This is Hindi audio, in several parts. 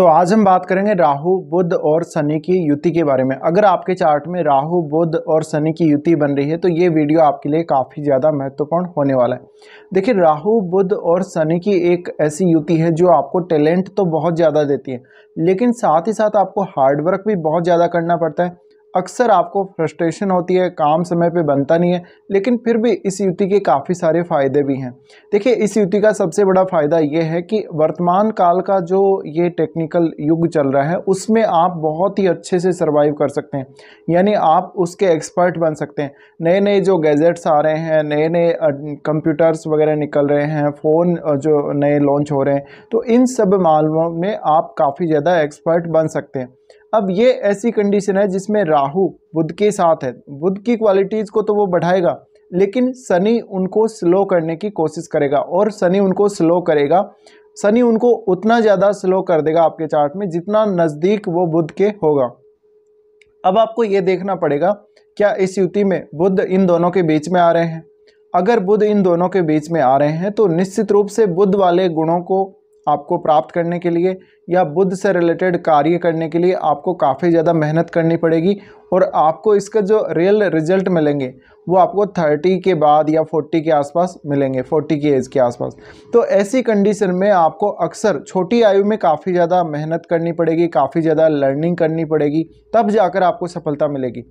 तो आज हम बात करेंगे राहु बुध और शनि की युति के बारे में अगर आपके चार्ट में राहु बुध और शनि की युति बन रही है तो ये वीडियो आपके लिए काफ़ी ज़्यादा महत्वपूर्ण होने वाला है देखिए राहु बुध और शनि की एक ऐसी युति है जो आपको टैलेंट तो बहुत ज़्यादा देती है लेकिन साथ ही साथ आपको हार्डवर्क भी बहुत ज़्यादा करना पड़ता है अक्सर आपको फ्रस्ट्रेशन होती है काम समय पे बनता नहीं है लेकिन फिर भी इस युति के काफ़ी सारे फ़ायदे भी हैं देखिए इस युति का सबसे बड़ा फ़ायदा ये है कि वर्तमान काल का जो ये टेक्निकल युग चल रहा है उसमें आप बहुत ही अच्छे से सर्वाइव कर सकते हैं यानी आप उसके एक्सपर्ट बन सकते हैं नए नए जो गैजेट्स आ रहे हैं नए नए कंप्यूटर्स वगैरह निकल रहे हैं फ़ोन जो नए लॉन्च हो रहे हैं तो इन सब मामलों में आप काफ़ी ज़्यादा एक्सपर्ट बन सकते हैं अब ये ऐसी कंडीशन है जिसमें राहु बुध के साथ है बुध की क्वालिटीज़ को तो वो बढ़ाएगा लेकिन शनि उनको स्लो करने की कोशिश करेगा और शनि उनको स्लो करेगा शनि उनको उतना ज़्यादा स्लो कर देगा आपके चार्ट में जितना नज़दीक वो बुध के होगा अब आपको ये देखना पड़ेगा क्या इस युति में बुद्ध इन दोनों के बीच में आ रहे हैं अगर बुद्ध इन दोनों के बीच में आ रहे हैं तो निश्चित रूप से बुद्ध वाले गुणों को आपको प्राप्त करने के लिए या बुद्ध से रिलेटेड कार्य करने के लिए आपको काफ़ी ज़्यादा मेहनत करनी पड़ेगी और आपको इसका जो रियल रिजल्ट मिलेंगे वो आपको थर्टी के बाद या फोर्टी के आसपास मिलेंगे फोर्टी की एज के आसपास तो ऐसी कंडीशन में आपको अक्सर छोटी आयु में काफ़ी ज़्यादा मेहनत करनी पड़ेगी काफ़ी ज़्यादा लर्निंग करनी पड़ेगी तब जाकर आपको सफलता मिलेगी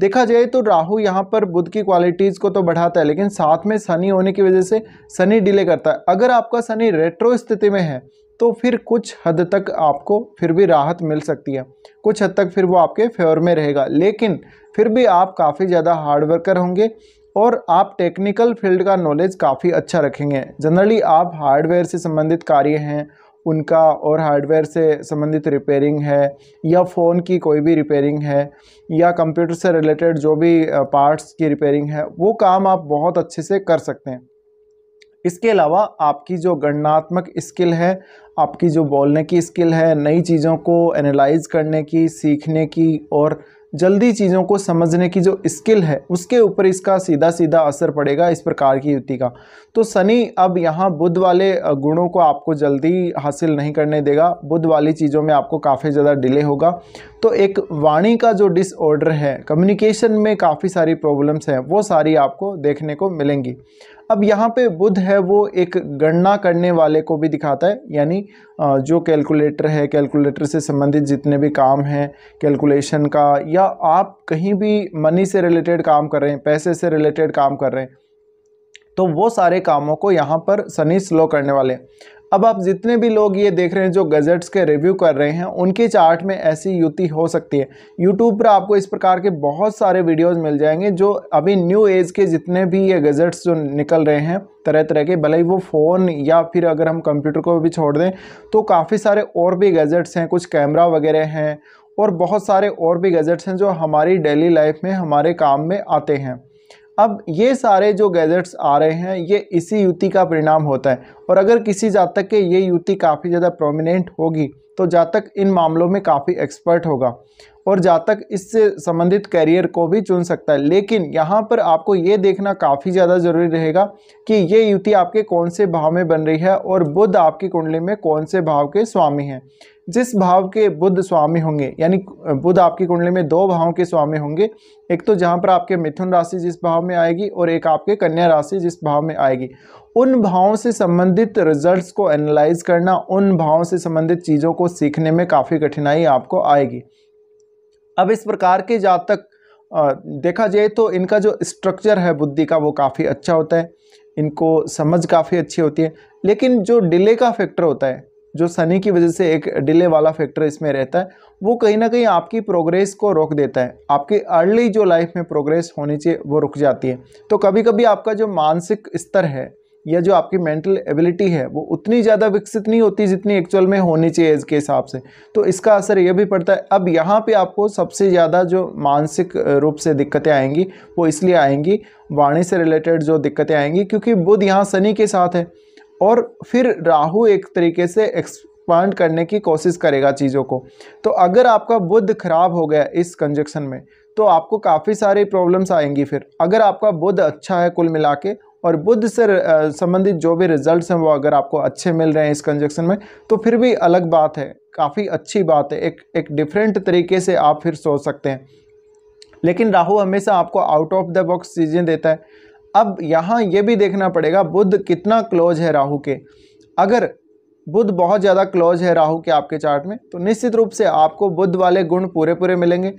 देखा जाए तो राहु यहाँ पर बुद्ध की क्वालिटीज़ को तो बढ़ाता है लेकिन साथ में शनि होने की वजह से शनि डिले करता है अगर आपका शनि रेट्रो स्थिति में है तो फिर कुछ हद तक आपको फिर भी राहत मिल सकती है कुछ हद तक फिर वो आपके फेवर में रहेगा लेकिन फिर भी आप काफ़ी ज़्यादा हार्ड वर्कर होंगे और आप टेक्निकल फील्ड का नॉलेज काफ़ी अच्छा रखेंगे जनरली आप हार्डवेयर से संबंधित कार्य हैं उनका और हार्डवेयर से संबंधित रिपेयरिंग है या फ़ोन की कोई भी रिपेयरिंग है या कंप्यूटर से रिलेटेड जो भी पार्ट्स की रिपेयरिंग है वो काम आप बहुत अच्छे से कर सकते हैं इसके अलावा आपकी जो गणनात्मक स्किल है आपकी जो बोलने की स्किल है नई चीज़ों को एनालाइज करने की सीखने की और जल्दी चीज़ों को समझने की जो स्किल है उसके ऊपर इसका सीधा सीधा असर पड़ेगा इस प्रकार की युति का तो शनि अब यहाँ बुद्ध वाले गुणों को आपको जल्दी हासिल नहीं करने देगा बुद्ध वाली चीज़ों में आपको काफ़ी ज़्यादा डिले होगा तो एक वाणी का जो डिसऑर्डर है कम्युनिकेशन में काफ़ी सारी प्रॉब्लम्स हैं वो सारी आपको देखने को मिलेंगी अब यहाँ पे बुध है वो एक गणना करने वाले को भी दिखाता है यानी जो कैलकुलेटर है कैलकुलेटर से संबंधित जितने भी काम हैं कैलकुलेशन का या आप कहीं भी मनी से रिलेटेड काम कर रहे हैं पैसे से रिलेटेड काम कर रहे हैं तो वो सारे कामों को यहाँ पर सनी स्लो करने वाले हैं अब आप जितने भी लोग ये देख रहे हैं जो गज़ेट्स के रिव्यू कर रहे हैं उनके चार्ट में ऐसी युति हो सकती है यूट्यूब पर आपको इस प्रकार के बहुत सारे वीडियोस मिल जाएंगे जो अभी न्यू एज के जितने भी ये गजट्स जो निकल रहे हैं तरह तरह के भले ही वो फ़ोन या फिर अगर हम कंप्यूटर को भी छोड़ दें तो काफ़ी सारे और भी गजट्स हैं कुछ कैमरा वगैरह हैं और बहुत सारे और भी गैजेट्स हैं जो हमारी डेली लाइफ में हमारे काम में आते हैं अब ये सारे जो गैजेट्स आ रहे हैं ये इसी युति का परिणाम होता है और अगर किसी जातक के ये युति काफ़ी ज़्यादा प्रोमिनेंट होगी तो जातक इन मामलों में काफ़ी एक्सपर्ट होगा और जातक इससे संबंधित कैरियर को भी चुन सकता है लेकिन यहाँ पर आपको ये देखना काफ़ी ज़्यादा ज़रूरी रहेगा कि ये युति आपके कौन से भाव में बन रही है और बुद्ध आपकी कुंडली में कौन से भाव के स्वामी हैं जिस भाव के बुद्ध स्वामी होंगे यानी बुद्ध आपकी कुंडली में दो भावों के स्वामी होंगे एक तो जहाँ पर आपके मिथुन राशि जिस भाव में आएगी और एक आपके कन्या राशि जिस भाव में आएगी उन भावों से संबंधित रिजल्ट्स को एनालाइज करना उन भावों से संबंधित चीज़ों को सीखने में काफ़ी कठिनाई आपको आएगी अब इस प्रकार के जातक देखा जाए तो इनका जो स्ट्रक्चर है बुद्धि का वो काफ़ी अच्छा होता है इनको समझ काफ़ी अच्छी होती है लेकिन जो डिले का फैक्टर होता है जो शनि की वजह से एक डिले वाला फैक्टर इसमें रहता है वो कहीं ना कहीं आपकी प्रोग्रेस को रोक देता है आपकी अर्ली जो लाइफ में प्रोग्रेस होनी चाहिए वो रुक जाती है तो कभी कभी आपका जो मानसिक स्तर है या जो आपकी मेंटल एबिलिटी है वो उतनी ज़्यादा विकसित नहीं होती जितनी एक्चुअल में होनी चाहिए इसके हिसाब से तो इसका असर यह भी पड़ता है अब यहाँ पे आपको सबसे ज़्यादा जो मानसिक रूप से दिक्कतें आएंगी वो इसलिए आएंगी वाणी से रिलेटेड जो दिक्कतें आएंगी क्योंकि बुध यहाँ शनि के साथ है और फिर राहु एक तरीके से एक्सपांड करने की कोशिश करेगा चीज़ों को तो अगर आपका बुध खराब हो गया इस कंजक्शन में तो आपको काफ़ी सारी प्रॉब्लम्स आएंगी फिर अगर आपका बुध अच्छा है कुल मिला के और बुद्ध से संबंधित जो भी रिजल्ट्स हैं वो अगर आपको अच्छे मिल रहे हैं इस कंजक्शन में तो फिर भी अलग बात है काफ़ी अच्छी बात है एक एक डिफरेंट तरीके से आप फिर सोच सकते हैं लेकिन राहु हमेशा आपको आउट ऑफ द बॉक्स चीज़ें देता है अब यहाँ ये भी देखना पड़ेगा बुद्ध कितना क्लोज है राहू के अगर बुद्ध बहुत ज़्यादा क्लोज है राहू के आपके चार्ट में तो निश्चित रूप से आपको बुद्ध वाले गुण पूरे पूरे मिलेंगे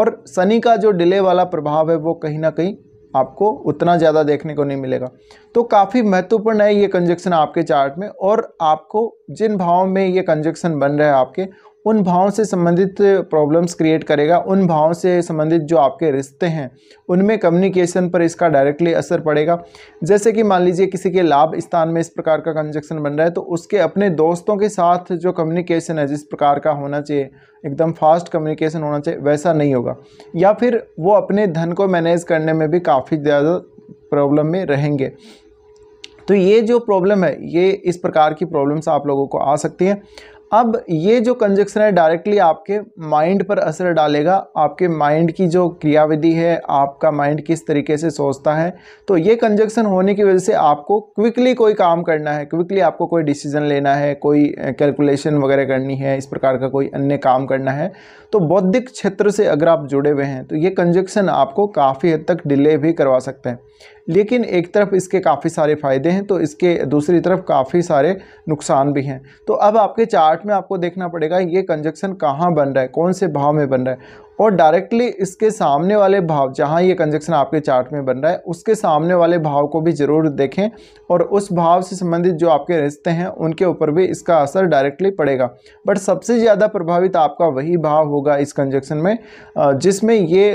और शनि का जो डिले वाला प्रभाव है वो कहीं ना कहीं आपको उतना ज़्यादा देखने को नहीं मिलेगा तो काफ़ी महत्वपूर्ण है ये कंजक्शन आपके चार्ट में और आपको जिन भावों में ये कंजक्शन बन रहा है आपके उन भावों से संबंधित प्रॉब्लम्स क्रिएट करेगा उन भावों से संबंधित जो आपके रिश्ते हैं उनमें कम्युनिकेशन पर इसका डायरेक्टली असर पड़ेगा जैसे कि मान लीजिए किसी के लाभ स्थान में इस प्रकार का कंजक्शन बन रहा है तो उसके अपने दोस्तों के साथ जो कम्युनिकेशन है जिस प्रकार का होना चाहिए एकदम फास्ट कम्युनिकेशन होना चाहिए वैसा नहीं होगा या फिर वो अपने धन को मैनेज करने में भी काफ़ी ज़्यादा प्रॉब्लम में रहेंगे तो ये जो प्रॉब्लम है ये इस प्रकार की प्रॉब्लम्स आप लोगों को आ सकती हैं अब ये जो कंजक्शन है डायरेक्टली आपके माइंड पर असर डालेगा आपके माइंड की जो क्रियाविधि है आपका माइंड किस तरीके से सोचता है तो ये कंजक्शन होने की वजह से आपको क्विकली कोई काम करना है क्विकली आपको कोई डिसीजन लेना है कोई कैलकुलेशन वगैरह करनी है इस प्रकार का कोई अन्य काम करना है तो बौद्धिक क्षेत्र से अगर आप जुड़े हुए हैं तो ये कंजक्शन आपको काफ़ी हद तक डिले भी करवा सकते हैं लेकिन एक तरफ इसके काफ़ी सारे फ़ायदे हैं तो इसके दूसरी तरफ काफ़ी सारे नुकसान भी हैं तो अब आपके चार्ट में आपको देखना पड़ेगा ये कंजक्शन कहाँ बन रहा है कौन से भाव में बन रहा है और डायरेक्टली इसके सामने वाले भाव जहाँ ये कंजक्शन आपके चार्ट में बन रहा है उसके सामने वाले भाव को भी ज़रूर देखें और उस भाव से संबंधित जो आपके रिश्ते हैं उनके ऊपर भी इसका असर डायरेक्टली पड़ेगा बट सबसे ज़्यादा प्रभावित आपका वही भाव होगा इस कंजक्शन में जिसमें ये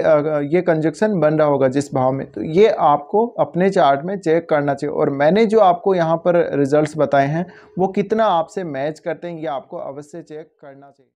ये कंजक्शन बन रहा होगा जिस भाव में तो ये आपको अपने चार्ट में चेक करना चाहिए और मैंने जो आपको यहाँ पर रिजल्ट्स बताए हैं वो कितना आपसे मैच करते हैं ये आपको अवश्य चेक करना चाहिए